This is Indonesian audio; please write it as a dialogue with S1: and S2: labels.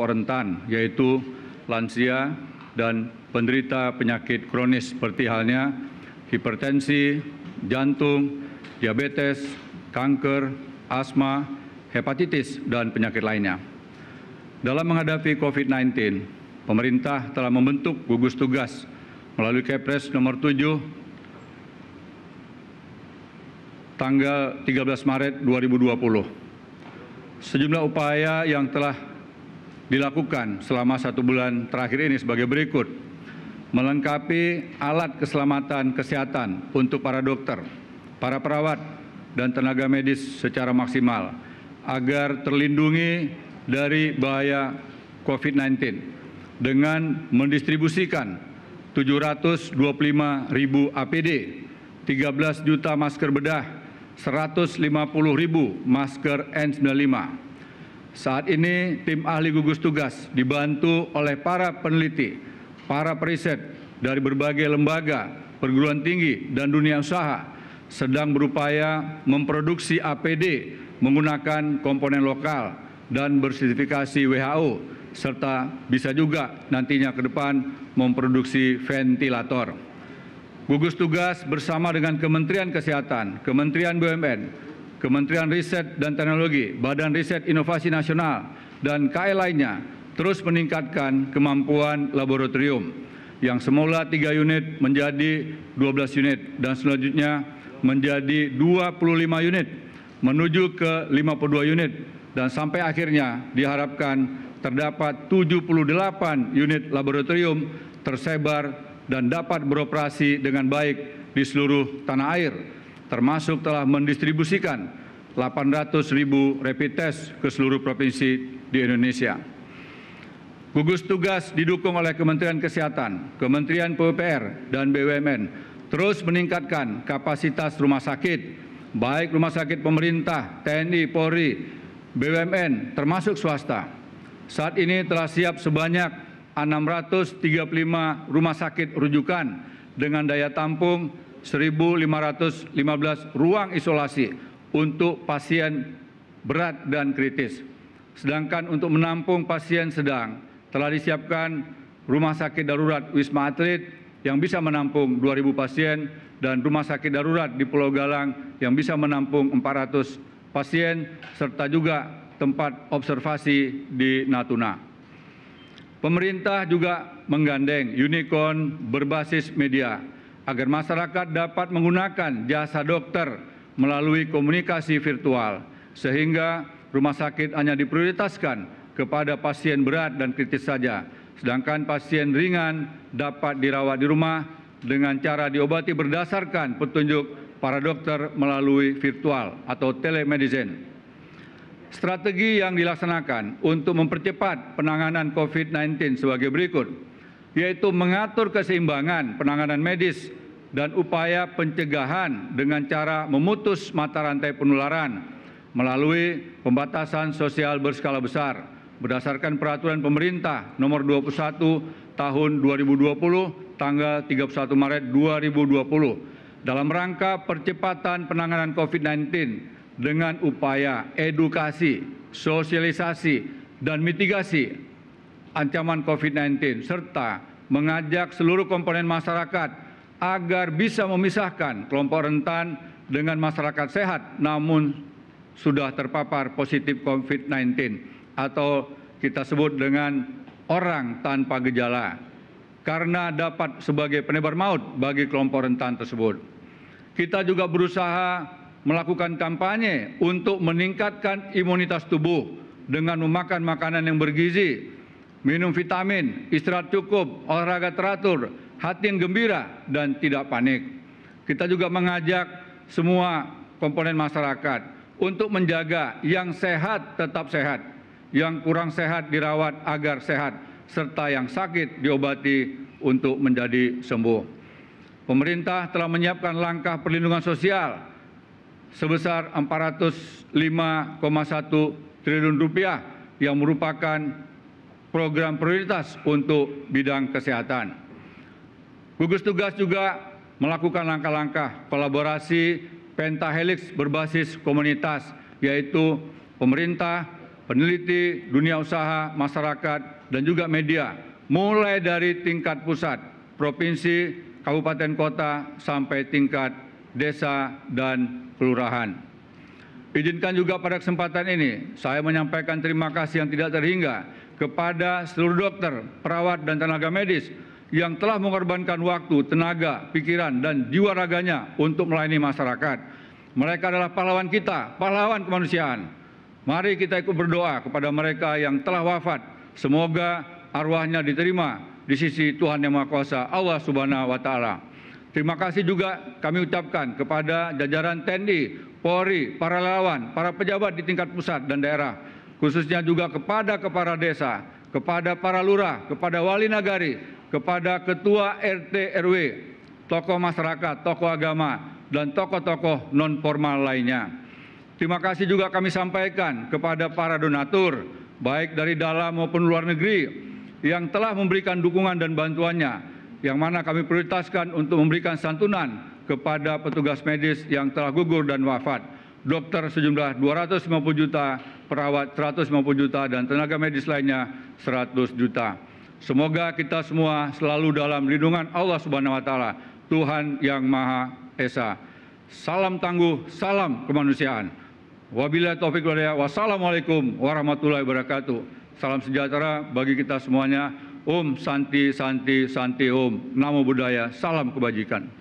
S1: kelompok rentan yaitu lansia dan penderita penyakit kronis seperti halnya hipertensi, jantung, diabetes, kanker, asma, hepatitis, dan penyakit lainnya. Dalam menghadapi COVID-19, pemerintah telah membentuk gugus tugas melalui Kepres nomor 7 tanggal 13 Maret 2020. Sejumlah upaya yang telah dilakukan selama satu bulan terakhir ini sebagai berikut. Melengkapi alat keselamatan kesehatan untuk para dokter, para perawat, dan tenaga medis secara maksimal agar terlindungi dari bahaya COVID-19 dengan mendistribusikan 725 ribu APD, 13 juta masker bedah, 150 ribu masker N95, saat ini tim ahli gugus tugas dibantu oleh para peneliti, para periset dari berbagai lembaga, perguruan tinggi, dan dunia usaha sedang berupaya memproduksi APD menggunakan komponen lokal dan bersertifikasi WHO serta bisa juga nantinya ke depan memproduksi ventilator. Gugus tugas bersama dengan Kementerian Kesehatan, Kementerian BUMN, Kementerian Riset dan Teknologi, Badan Riset Inovasi Nasional, dan KL lainnya terus meningkatkan kemampuan laboratorium yang semula 3 unit menjadi 12 unit dan selanjutnya menjadi 25 unit menuju ke 52 unit dan sampai akhirnya diharapkan terdapat 78 unit laboratorium tersebar dan dapat beroperasi dengan baik di seluruh tanah air termasuk telah mendistribusikan 800 ribu rapid test ke seluruh provinsi di Indonesia. Gugus tugas didukung oleh Kementerian Kesehatan, Kementerian PUPR, dan BUMN terus meningkatkan kapasitas rumah sakit, baik rumah sakit pemerintah, TNI, Polri, BUMN, termasuk swasta. Saat ini telah siap sebanyak 635 rumah sakit rujukan dengan daya tampung 1.515 ruang isolasi untuk pasien berat dan kritis. Sedangkan untuk menampung pasien sedang telah disiapkan rumah sakit darurat Wisma Atlet yang bisa menampung 2.000 pasien dan rumah sakit darurat di Pulau Galang yang bisa menampung 400 pasien serta juga tempat observasi di Natuna. Pemerintah juga menggandeng unicorn berbasis media agar masyarakat dapat menggunakan jasa dokter melalui komunikasi virtual, sehingga rumah sakit hanya diprioritaskan kepada pasien berat dan kritis saja, sedangkan pasien ringan dapat dirawat di rumah dengan cara diobati berdasarkan petunjuk para dokter melalui virtual atau telemedicine. Strategi yang dilaksanakan untuk mempercepat penanganan COVID-19 sebagai berikut, yaitu mengatur keseimbangan penanganan medis dan upaya pencegahan dengan cara memutus mata rantai penularan melalui pembatasan sosial berskala besar berdasarkan peraturan pemerintah nomor 21 tahun 2020 tanggal 31 Maret 2020 dalam rangka percepatan penanganan COVID-19 dengan upaya edukasi, sosialisasi, dan mitigasi ancaman COVID-19 serta mengajak seluruh komponen masyarakat agar bisa memisahkan kelompok rentan dengan masyarakat sehat namun sudah terpapar positif COVID-19 atau kita sebut dengan orang tanpa gejala karena dapat sebagai penebar maut bagi kelompok rentan tersebut. Kita juga berusaha melakukan kampanye untuk meningkatkan imunitas tubuh dengan memakan makanan yang bergizi, minum vitamin, istirahat cukup, olahraga teratur, hati yang gembira dan tidak panik. Kita juga mengajak semua komponen masyarakat untuk menjaga yang sehat tetap sehat, yang kurang sehat dirawat agar sehat, serta yang sakit diobati untuk menjadi sembuh. Pemerintah telah menyiapkan langkah perlindungan sosial sebesar 405,1 triliun rupiah yang merupakan program prioritas untuk bidang kesehatan. Gugus tugas juga melakukan langkah-langkah kolaborasi pentahelix berbasis komunitas, yaitu pemerintah, peneliti, dunia usaha, masyarakat, dan juga media, mulai dari tingkat pusat, provinsi, kabupaten kota, sampai tingkat desa dan kelurahan. Izinkan juga pada kesempatan ini, saya menyampaikan terima kasih yang tidak terhingga kepada seluruh dokter, perawat, dan tenaga medis yang telah mengorbankan waktu, tenaga, pikiran, dan jiwa raganya untuk melayani masyarakat. Mereka adalah pahlawan kita, pahlawan kemanusiaan. Mari kita ikut berdoa kepada mereka yang telah wafat. Semoga arwahnya diterima di sisi Tuhan Yang Maha Kuasa, Allah Subhanahu wa Ta'ala. Terima kasih juga kami ucapkan kepada jajaran TNI, Polri, para relawan, para pejabat di tingkat pusat dan daerah, khususnya juga kepada kepala desa, kepada para lurah, kepada wali nagari, kepada ketua RT RW, tokoh masyarakat, tokoh agama, dan tokoh-tokoh non formal lainnya. Terima kasih juga kami sampaikan kepada para donatur, baik dari dalam maupun luar negeri, yang telah memberikan dukungan dan bantuannya, yang mana kami prioritaskan untuk memberikan santunan kepada petugas medis yang telah gugur dan wafat, dokter sejumlah 250 juta, perawat 150 juta, dan tenaga medis lainnya 100 juta. Semoga kita semua selalu dalam lindungan Allah Subhanahu wa taala, Tuhan yang Maha Esa. Salam tangguh, salam kemanusiaan. Wabillahi taufik wal Wassalamualaikum warahmatullahi wabarakatuh. Salam sejahtera bagi kita semuanya. Om Santi Santi Santi Om. Namo Buddhaya. Salam kebajikan.